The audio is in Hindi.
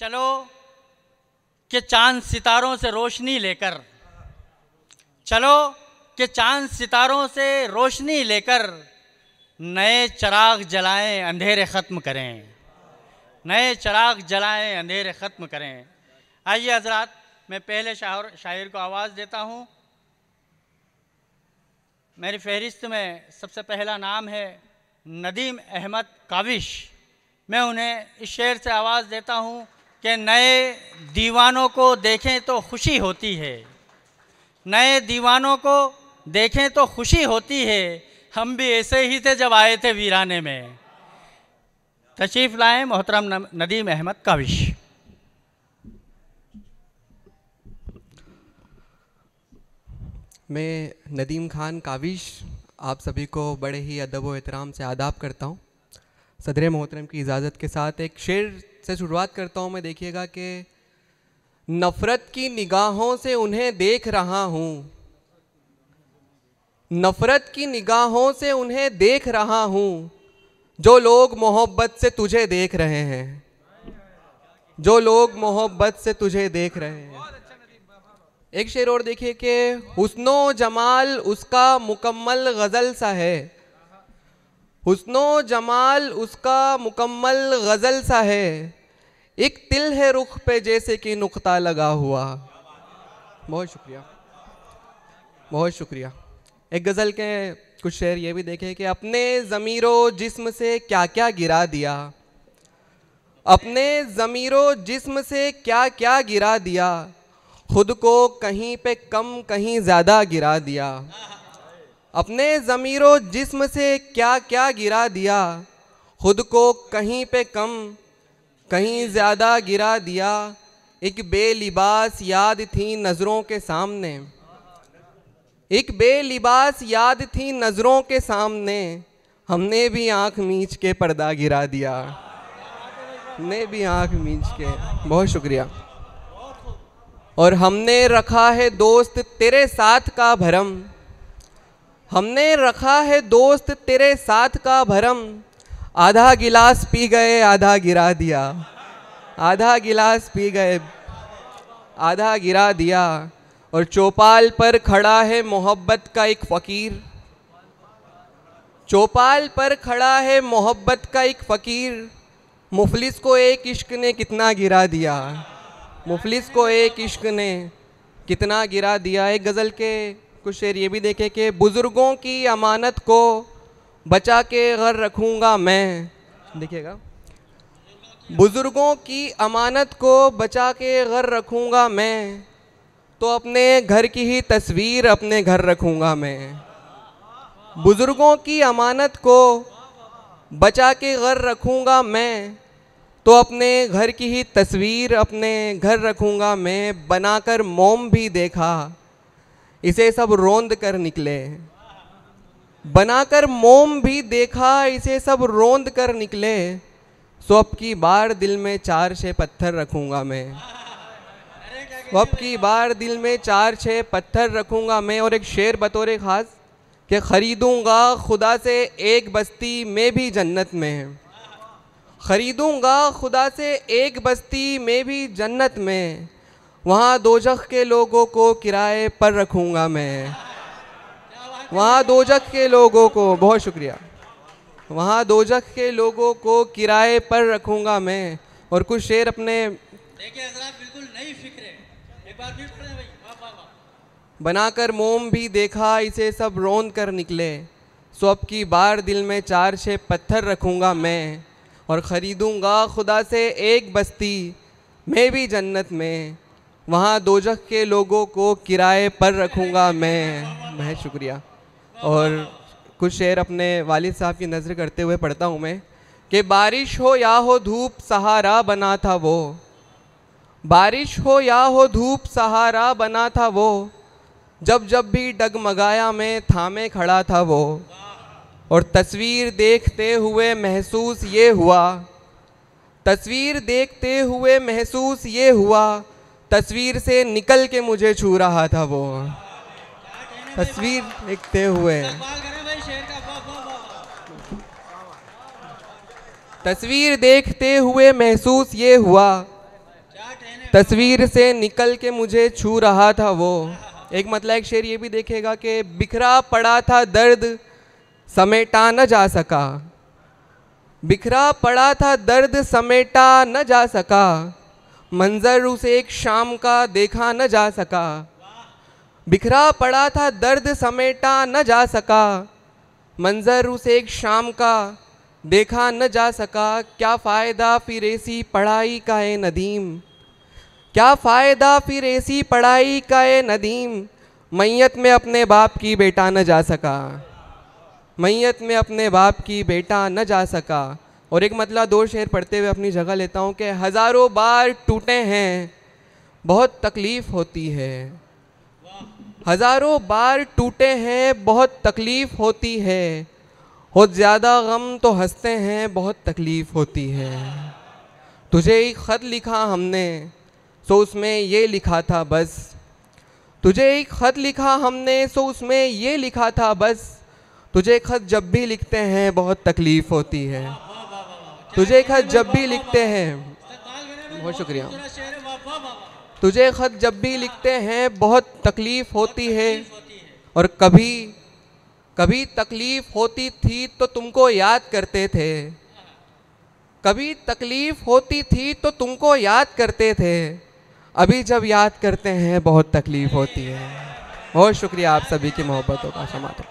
चलो कि चांद सितारों से रोशनी लेकर चलो कि चांद सितारों से रोशनी लेकर नए चराग जलाएं अंधेरे ख़त्म करें नए चराग जलाएं अंधेरे ख़त्म करें आइए हजरात मैं पहले शाहर शायर को आवाज़ देता हूँ मेरी फहरिस्त में सबसे पहला नाम है नदीम अहमद काविश मैं उन्हें इस शेर से आवाज़ देता हूँ कि नए दीवानों को देखें तो खुशी होती है नए दीवानों को देखें तो खुशी होती है हम भी ऐसे ही थे जब आए थे वीराने में तशीफ लाए मोहतरम नदीम अहमद काविश मैं नदीम खान काविश आप सभी को बड़े ही अदब व एहतराम से आदाब करता हूँ सदर मोहतरम की इजाज़त के साथ एक शेर से शुरुआत करता हूँ मैं देखिएगा कि नफ़रत की निगाहों से उन्हें देख रहा हूँ नफ़रत की निगाहों से उन्हें देख रहा हूँ जो लोग मोहब्बत से तुझे देख रहे हैं जो लोग मोहब्बत से तुझे देख रहे हैं एक शेर और देखिए कि हुसनो जमाल उसका मुकम्मल गज़ल सा है हुस्नो जमाल उसका मुकम्मल गज़ल सा है एक तिल है रुख पे जैसे कि नुकता लगा हुआ बहुत शुक्रिया बहुत शुक्रिया एक गज़ल के कुछ शेर ये भी देखे कि अपने ज़मीरो जिस्म से क्या क्या गिरा दिया अपने ज़मीरो जिस्म से क्या क्या गिरा दिया खुद को कहीं पे कम कहीं ज़्यादा गिरा दिया अपने ज़मीरों जिस्म से क्या क्या गिरा दिया खुद को कहीं पे कम कहीं ज़्यादा गिरा दिया एक बेलिबास याद थी नज़रों के सामने एक बेलिबास याद थी नज़रों के सामने हमने भी आंख मींच के पर्दा गिरा दिया हमने भी आंख मींच के बहुत शुक्रिया और हमने रखा है दोस्त तेरे साथ का भरम हमने रखा है दोस्त तेरे साथ का भरम आधा गिलास पी गए आधा गिरा दिया आधा गिलास पी गए आधा गिरा दिया और चौपाल पर खड़ा है मोहब्बत का एक फ़कीर चौपाल पर खड़ा है मोहब्बत का एक फ़कीर मुफलिस को एक इश्क ने कितना गिरा दिया मुफलिस को एक इश्क ने कितना गिरा दिया एक गज़ल के कुछ शेर ये भी देखे कि बुज़ुर्गों की अमानत को बचा के घर रखूँगा मैं देखिएगा बुज़ुर्गों की अमानत को बचा के घर रखूँगा मैं तो अपने घर की ही तस्वीर अपने घर रखूँगा मैं बुज़ुर्गों की अमानत को बचा के घर रखूँगा मैं तो अपने घर की ही तस्वीर अपने घर रखूँगा मैं बनाकर मोम भी देखा इसे सब रोंद कर निकले बनाकर मोम भी देखा इसे सब रोंद कर निकले सो अब की बार दिल में चार छः पत्थर रखूँगा मैं अब की बार दिल में चार छः पत्थर रखूँगा मैं और एक शेर बतौर ख़ास कि ख़रीदूँगा खुदा से एक बस्ती में भी जन्नत में ख़रीदूँगा खुदा से एक बस्ती में भी जन्नत में वहाँ दोजख के लोगों को किराए पर रखूँगा मैं वहाँ दोजख के लोगों को बहुत शुक्रिया वहाँ दोजख के लोगों को किराए पर रखूँगा मैं और कुछ शेर अपने बिल्कुल नई फिक्र एक बार फिर बनाकर मोम भी देखा इसे सब रोन कर निकले सो अब की बार दिल में चार छः पत्थर रखूँगा मैं और ख़रीदूँगा खुदा से एक बस्ती मैं भी जन्नत में वहाँ दोजख के लोगों को किराए पर रखूँगा मैं मैं शुक्रिया और कुछ शेर अपने वालिद साहब की नज़र करते हुए पढ़ता हूँ मैं कि बारिश हो या हो धूप सहारा बना था वो बारिश हो या हो धूप सहारा बना था वो जब जब भी डगमगाया मैं थामे खड़ा था वो और तस्वीर देखते हुए महसूस ये हुआ तस्वीर देखते हुए महसूस ये हुआ तस्वीर से निकल के मुझे छू रहा था वो तस्वीर देखते हुए तस्वीर देखते हुए महसूस ये हुआ तस्वीर से निकल के मुझे छू रहा था वो एक मतलब एक शेर ये भी देखेगा कि बिखरा पड़ा था दर्द समेटा न जा सका बिखरा पड़ा था दर्द समेटा न जा सका मंजर उसे एक शाम का देखा न जा सका बिखरा पड़ा था दर्द समेटा न जा सका मंजर उसे एक शाम का देखा न जा सका क्या फ़ायदा फिर ऐसी पढ़ाई का है नदीम क्या फ़ायदा फिर ऐसी पढ़ाई का है नदीम मैयत में अपने बाप की बेटा न जा सका मैयत में अपने बाप की बेटा न जा सका और एक मतला दो शेर पढ़ते हुए अपनी जगह लेता हूँ कि हज़ारों बार टूटे हैं बहुत तकलीफ़ होती है हज़ारों बार टूटे हैं बहुत तकलीफ़ होती है हो ज़्यादा गम तो हंसते हैं बहुत तकलीफ़ होती है तुझे एक ख़त लिखा हमने सो उसमें ये लिखा था बस तुझे एक ख़त लिखा हमने सो उसमें ये लिखा था बस तुझे ख़त जब भी लिखते हैं बहुत तकलीफ़ होती है तुझे खत जब भी लिखते हैं बहुत शुक्रिया तुझे खत जब भी लिखते हैं बहुत तकलीफ़ होती है और कभी कभी तकलीफ़ होती थी तो तुमको याद करते थे कभी तकलीफ़ होती थी तो तुमको याद करते थे अभी जब याद करते हैं बहुत तकलीफ़ होती है बहुत शुक्रिया आप सभी की मोहब्बतों का समाप्त